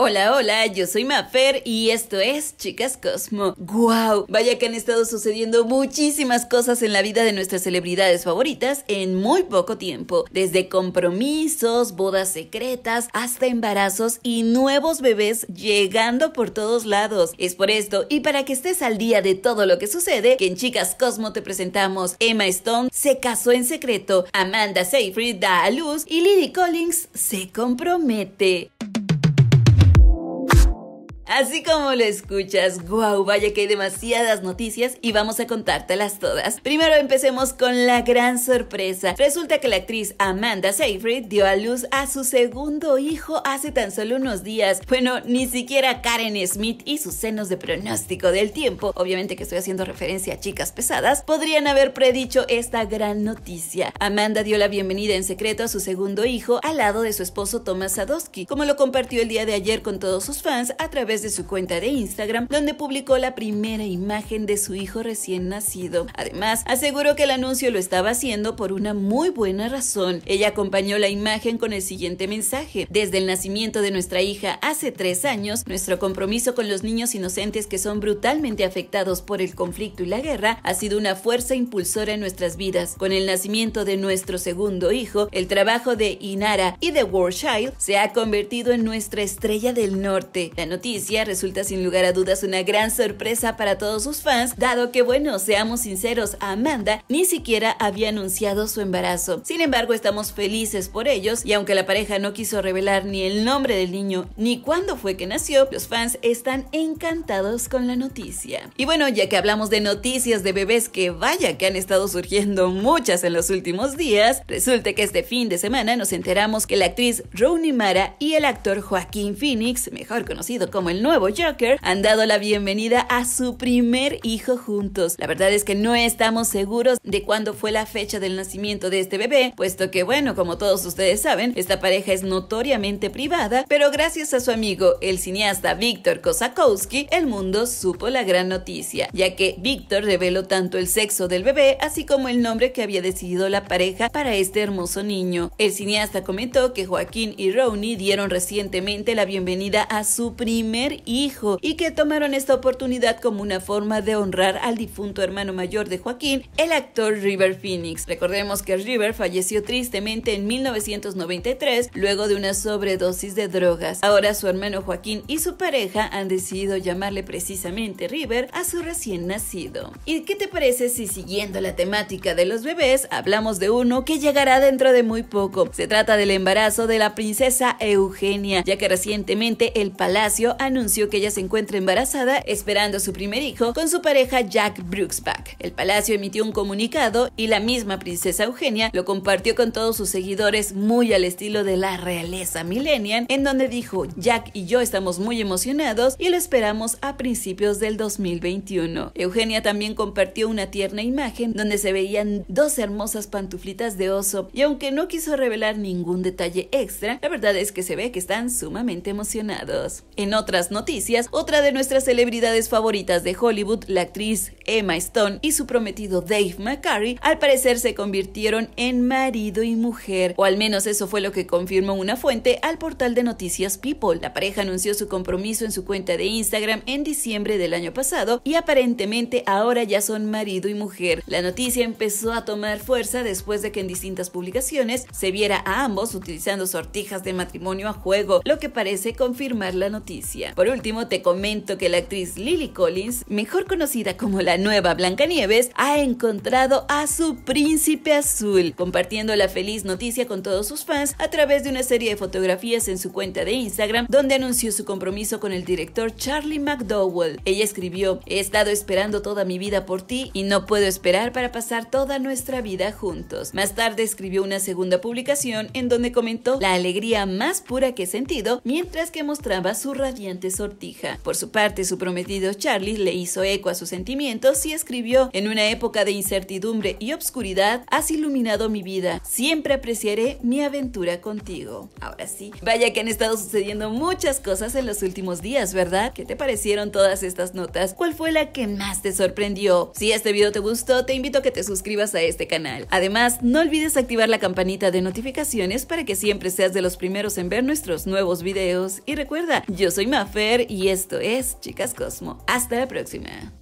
Hola, hola, yo soy Mafer y esto es Chicas Cosmo. ¡Guau! vaya que han estado sucediendo muchísimas cosas en la vida de nuestras celebridades favoritas en muy poco tiempo. Desde compromisos, bodas secretas, hasta embarazos y nuevos bebés llegando por todos lados. Es por esto y para que estés al día de todo lo que sucede, que en Chicas Cosmo te presentamos Emma Stone se casó en secreto, Amanda Seyfried da a luz y Lily Collins se compromete. Así como lo escuchas, guau, vaya que hay demasiadas noticias y vamos a contártelas todas. Primero empecemos con la gran sorpresa. Resulta que la actriz Amanda Seyfried dio a luz a su segundo hijo hace tan solo unos días. Bueno, ni siquiera Karen Smith y sus senos de pronóstico del tiempo, obviamente que estoy haciendo referencia a chicas pesadas, podrían haber predicho esta gran noticia. Amanda dio la bienvenida en secreto a su segundo hijo al lado de su esposo Thomas Sadowski, como lo compartió el día de ayer con todos sus fans a través de su cuenta de Instagram, donde publicó la primera imagen de su hijo recién nacido. Además, aseguró que el anuncio lo estaba haciendo por una muy buena razón. Ella acompañó la imagen con el siguiente mensaje. Desde el nacimiento de nuestra hija hace tres años, nuestro compromiso con los niños inocentes que son brutalmente afectados por el conflicto y la guerra ha sido una fuerza impulsora en nuestras vidas. Con el nacimiento de nuestro segundo hijo, el trabajo de Inara y de World Child se ha convertido en nuestra estrella del norte. La noticia resulta sin lugar a dudas una gran sorpresa para todos sus fans, dado que bueno, seamos sinceros, Amanda ni siquiera había anunciado su embarazo. Sin embargo, estamos felices por ellos y aunque la pareja no quiso revelar ni el nombre del niño ni cuándo fue que nació, los fans están encantados con la noticia. Y bueno, ya que hablamos de noticias de bebés que vaya que han estado surgiendo muchas en los últimos días, resulta que este fin de semana nos enteramos que la actriz Rooney Mara y el actor Joaquín Phoenix, mejor conocido como el nuevo Joker, han dado la bienvenida a su primer hijo juntos. La verdad es que no estamos seguros de cuándo fue la fecha del nacimiento de este bebé, puesto que, bueno, como todos ustedes saben, esta pareja es notoriamente privada, pero gracias a su amigo, el cineasta Víctor Kosakowski, el mundo supo la gran noticia, ya que Víctor reveló tanto el sexo del bebé, así como el nombre que había decidido la pareja para este hermoso niño. El cineasta comentó que Joaquín y Rowney dieron recientemente la bienvenida a su primer hijo y que tomaron esta oportunidad como una forma de honrar al difunto hermano mayor de Joaquín, el actor River Phoenix. Recordemos que River falleció tristemente en 1993 luego de una sobredosis de drogas. Ahora su hermano Joaquín y su pareja han decidido llamarle precisamente River a su recién nacido. ¿Y qué te parece si siguiendo la temática de los bebés hablamos de uno que llegará dentro de muy poco? Se trata del embarazo de la princesa Eugenia, ya que recientemente el palacio ha anunció que ella se encuentra embarazada esperando a su primer hijo con su pareja Jack Brooksback. El palacio emitió un comunicado y la misma princesa Eugenia lo compartió con todos sus seguidores muy al estilo de la realeza millennial, en donde dijo, Jack y yo estamos muy emocionados y lo esperamos a principios del 2021. Eugenia también compartió una tierna imagen donde se veían dos hermosas pantuflitas de oso y aunque no quiso revelar ningún detalle extra, la verdad es que se ve que están sumamente emocionados. En otra noticias, otra de nuestras celebridades favoritas de Hollywood, la actriz Emma Stone y su prometido Dave McCarry, al parecer se convirtieron en marido y mujer, o al menos eso fue lo que confirmó una fuente al portal de noticias People. La pareja anunció su compromiso en su cuenta de Instagram en diciembre del año pasado y aparentemente ahora ya son marido y mujer. La noticia empezó a tomar fuerza después de que en distintas publicaciones se viera a ambos utilizando sortijas de matrimonio a juego, lo que parece confirmar la noticia. Por último, te comento que la actriz Lily Collins, mejor conocida como la nueva Blancanieves ha encontrado a su príncipe azul, compartiendo la feliz noticia con todos sus fans a través de una serie de fotografías en su cuenta de Instagram, donde anunció su compromiso con el director Charlie McDowell. Ella escribió: He estado esperando toda mi vida por ti y no puedo esperar para pasar toda nuestra vida juntos. Más tarde escribió una segunda publicación en donde comentó la alegría más pura que he sentido mientras que mostraba su radiante sortija. Por su parte, su prometido Charlie le hizo eco a sus sentimientos si escribió, en una época de incertidumbre y obscuridad, has iluminado mi vida. Siempre apreciaré mi aventura contigo. Ahora sí, vaya que han estado sucediendo muchas cosas en los últimos días, ¿verdad? ¿Qué te parecieron todas estas notas? ¿Cuál fue la que más te sorprendió? Si este video te gustó, te invito a que te suscribas a este canal. Además, no olvides activar la campanita de notificaciones para que siempre seas de los primeros en ver nuestros nuevos videos. Y recuerda, yo soy Mafer y esto es Chicas Cosmo. Hasta la próxima.